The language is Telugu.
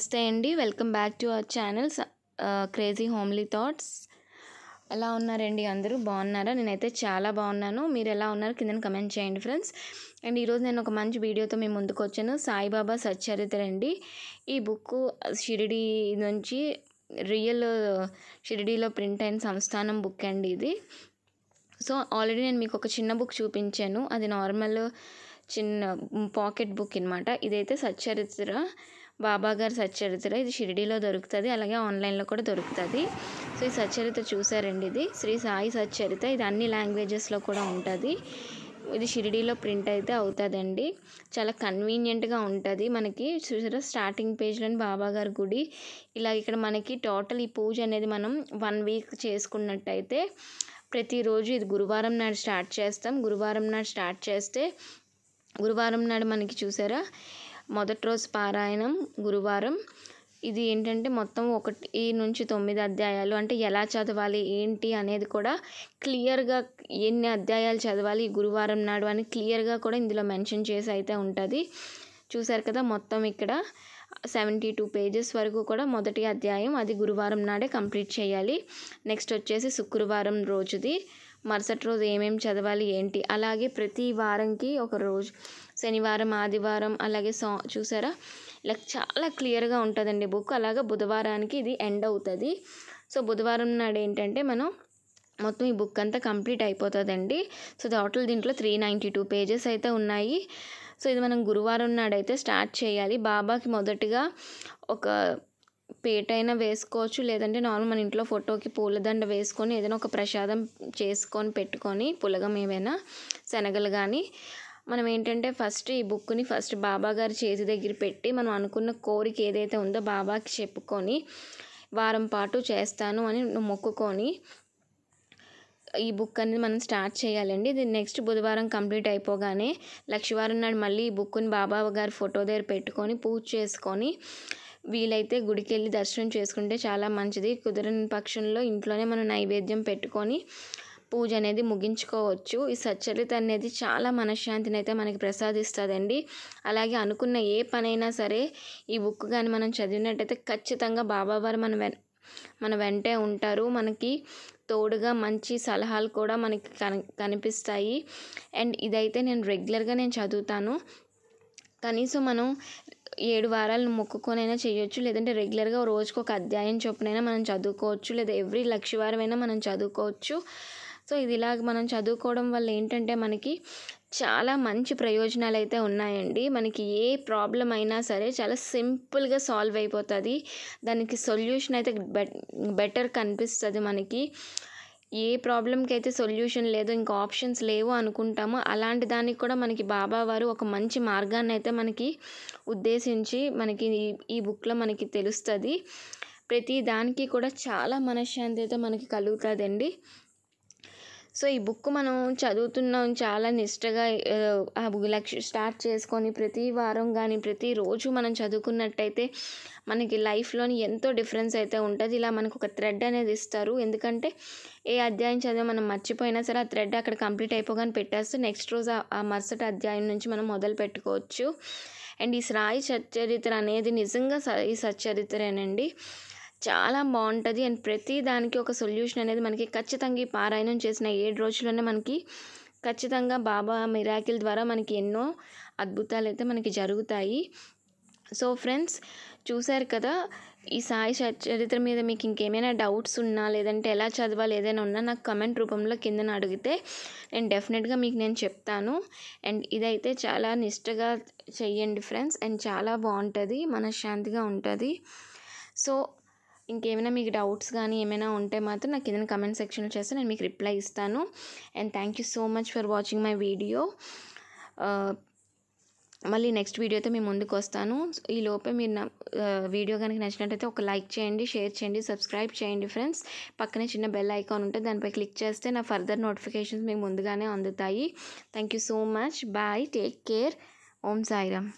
నమస్తే అండి welcome back to our channel's crazy homely thoughts ఎలా ఉన్నారండి అందరూ బాగున్నారా నేనైతే చాలా బాగున్నాను మీరు ఎలా ఉన్నారు కింద కమెంట్ చేయండి ఫ్రెండ్స్ అండ్ ఈరోజు నేను ఒక మంచి వీడియోతో మీ ముందుకు వచ్చాను సాయిబాబా సచ్చరిత్ర అండి ఈ బుక్ షిరిడి నుంచి రియల్ షిరిడిలో ప్రింట్ అయిన సంస్థానం బుక్ అండి ఇది సో ఆల్రెడీ నేను మీకు ఒక చిన్న బుక్ చూపించాను అది నార్మల్ చిన్న పాకెట్ బుక్ అనమాట ఇదైతే సచ్చరిత్ర బాబాగారి సచ్చరిత్ర ఇది షిరిడీలో దొరుకుతుంది అలాగే ఆన్లైన్లో కూడా దొరుకుతుంది సో ఈ సచ్చరిత్ర చూసారండి ఇది శ్రీ సాయి సచ్చరిత ఇది అన్ని లాంగ్వేజెస్లో కూడా ఉంటుంది ఇది షిరిడీలో ప్రింట్ అయితే అవుతుందండి చాలా కన్వీనియంట్గా ఉంటుంది మనకి చూసారా స్టార్టింగ్ పేజ్లోని బాబాగారి గుడి ఇలా ఇక్కడ మనకి టోటల్ ఈ పూజ అనేది మనం వన్ వీక్ చేసుకున్నట్టయితే ప్రతిరోజు ఇది గురువారం నాడు స్టార్ట్ చేస్తాం గురువారం నాడు స్టార్ట్ చేస్తే గురువారం నాడు మనకి చూసారా మొదటి రోజు పారాయణం గురువారం ఇది ఏంటంటే మొత్తం ఒకటి నుంచి తొమ్మిది అధ్యాయాలు అంటే ఎలా చదవాలి ఏంటి అనేది కూడా క్లియర్గా ఎన్ని అధ్యాయాలు చదవాలి గురువారం నాడు అని క్లియర్గా కూడా ఇందులో మెన్షన్ చేసి అయితే ఉంటుంది చూసారు కదా మొత్తం ఇక్కడ సెవెంటీ టూ పేజెస్ వరకు కూడా మొదటి అధ్యాయం అది గురువారం నాడే కంప్లీట్ చేయాలి నెక్స్ట్ వచ్చేసి శుక్రవారం రోజుది మరుసటి రోజు ఏమేమి చదవాలి ఏంటి అలాగే ప్రతి వారంకి ఒక రోజు శనివారం ఆదివారం అలాగే సా చూసారా ఇలా చాలా క్లియర్గా ఉంటుందండి బుక్ అలాగే బుధవారానికి ఇది ఎండ్ అవుతుంది సో బుధవారం నాడు ఏంటంటే మనం మొత్తం ఈ బుక్ అంతా కంప్లీట్ అయిపోతుందండి సో టోటల్ దీంట్లో త్రీ నైంటీ టూ పేజెస్ అయితే ఉన్నాయి సో ఇది మనం గురువారం నాడైతే స్టార్ట్ చేయాలి బాబాకి మొదటిగా ఒక పేటైనా అయినా వేసుకోవచ్చు లేదంటే నార్మల్ మన ఇంట్లో ఫోటోకి పూలదండ వేసుకొని ఏదైనా ఒక ప్రసాదం చేసుకొని పెట్టుకొని పులగం ఏమైనా శనగలు కానీ మనం ఏంటంటే ఫస్ట్ ఈ బుక్ని ఫస్ట్ బాబా గారి చేతి దగ్గర పెట్టి మనం అనుకున్న కోరిక ఏదైతే ఉందో బాబాకి చెప్పుకొని వారం పాటు చేస్తాను అని మొక్కుకొని ఈ బుక్ అనేది మనం స్టార్ట్ చేయాలండి ఇది నెక్స్ట్ బుధవారం కంప్లీట్ అయిపోగానే లక్షవారం నాడు మళ్ళీ ఈ బుక్ని బాబా గారి ఫోటో దగ్గర పెట్టుకొని పూజ చేసుకొని వీలైతే గుడికి వెళ్ళి దర్శనం చేసుకుంటే చాలా మంచిది కుదరని పక్షంలో ఇంట్లోనే మనం నైవేద్యం పెట్టుకొని పూజ అనేది ముగించుకోవచ్చు ఈ సచ్చరిత అనేది చాలా మనశ్శాంతిని అయితే మనకి ప్రసాదిస్తుందండి అలాగే అనుకున్న ఏ పనైనా సరే ఈ బుక్ కానీ మనం చదివినట్టయితే ఖచ్చితంగా బాబావారు మన వెన్ మన వెంటే ఉంటారు మనకి తోడుగా మంచి సలహాలు కూడా మనకి కనిపిస్తాయి అండ్ ఇదైతే నేను రెగ్యులర్గా నేను చదువుతాను కనీసం మనం ఏడు వారాలు మొక్కుకొనైనా చేయొచ్చు లేదంటే రెగ్యులర్గా రోజుకు ఒక అధ్యాయం చొప్పునైనా మనం చదువుకోవచ్చు లేదా ఎవ్రీ వారమైనా మనం చదువుకోవచ్చు సో ఇది ఇలాగ మనం చదువుకోవడం వల్ల ఏంటంటే మనకి చాలా మంచి ప్రయోజనాలు అయితే ఉన్నాయండి మనకి ఏ ప్రాబ్లం అయినా సరే చాలా సింపుల్గా సాల్వ్ అయిపోతుంది దానికి సొల్యూషన్ అయితే బెటర్ కనిపిస్తుంది మనకి ఏ ప్రాబ్లంకి అయితే సొల్యూషన్ లేదు ఇంకా ఆప్షన్స్ లేవు అనుకుంటామో అలాంటి దానికి కూడా మనకి బాబా వారు ఒక మంచి మార్గాన్ని అయితే మనకి ఉద్దేశించి మనకి ఈ బుక్లో మనకి తెలుస్తుంది ప్రతి దానికి కూడా చాలా మనశ్శాంతి అయితే మనకి కలుగుతుందండి సో ఈ బుక్ మనం చదువుతున్నాం చాలా నిష్టగా ఆ లక్ష్య స్టార్ట్ చేసుకొని ప్రతి వారం కానీ ప్రతిరోజు మనం చదువుకున్నట్టయితే మనకి లైఫ్లోని ఎంతో డిఫరెన్స్ అయితే ఉంటుంది ఇలా మనకు ఒక థ్రెడ్ అనేది ఇస్తారు ఎందుకంటే ఏ అధ్యాయం చదివి మనం మర్చిపోయినా సరే ఆ థ్రెడ్ అక్కడ కంప్లీట్ అయిపోగానే పెట్టేస్తే నెక్స్ట్ రోజు ఆ మరుసటి అధ్యాయం నుంచి మనం మొదలు పెట్టుకోవచ్చు అండ్ ఈ సాయి సచ్చరిత్ర అనేది నిజంగా ఈ సచ్చరిత్రేనండి చాలా బాగుంటుంది అండ్ ప్రతి దానికి ఒక సొల్యూషన్ అనేది మనకి ఖచ్చితంగా ఈ పారాయణం చేసిన ఏడు రోజుల్లోనే మనకి ఖచ్చితంగా బాబా మిరాకిల్ ద్వారా మనకి ఎన్నో అద్భుతాలు అయితే మనకి జరుగుతాయి సో ఫ్రెండ్స్ చూశారు కదా ఈ సాయి చరిత్ర మీద మీకు ఇంకేమైనా డౌట్స్ ఉన్నా లేదంటే ఎలా చదవాలి ఏదైనా ఉన్నా నాకు కమెంట్ రూపంలో కిందన అడిగితే నేను డెఫినెట్గా మీకు నేను చెప్తాను అండ్ ఇదైతే చాలా నిష్టగా చెయ్యండి ఫ్రెండ్స్ అండ్ చాలా బాగుంటుంది మనశ్శాంతిగా ఉంటుంది సో ఇంకేమైనా మీకు డౌట్స్ కానీ ఏమైనా ఉంటే మాత్రం నాకు ఏదైనా కమెంట్ సెక్షన్లో చేస్తే నేను మీకు రిప్లై ఇస్తాను and thank you so much for watching my video మళ్ళీ నెక్స్ట్ వీడియోతో మేము ముందుకు వస్తాను ఈ లోపే మీరు నా వీడియో uh, కనుక నచ్చినట్టయితే ఒక లైక్ చేయండి షేర్ చేయండి సబ్స్క్రైబ్ చేయండి ఫ్రెండ్స్ పక్కనే చిన్న బెల్ ఐకాన్ ఉంటే దానిపై క్లిక్ చేస్తే నా ఫర్దర్ నోటిఫికేషన్స్ మీకు ముందుగానే అందుతాయి thank you so much bye take care Om Sairam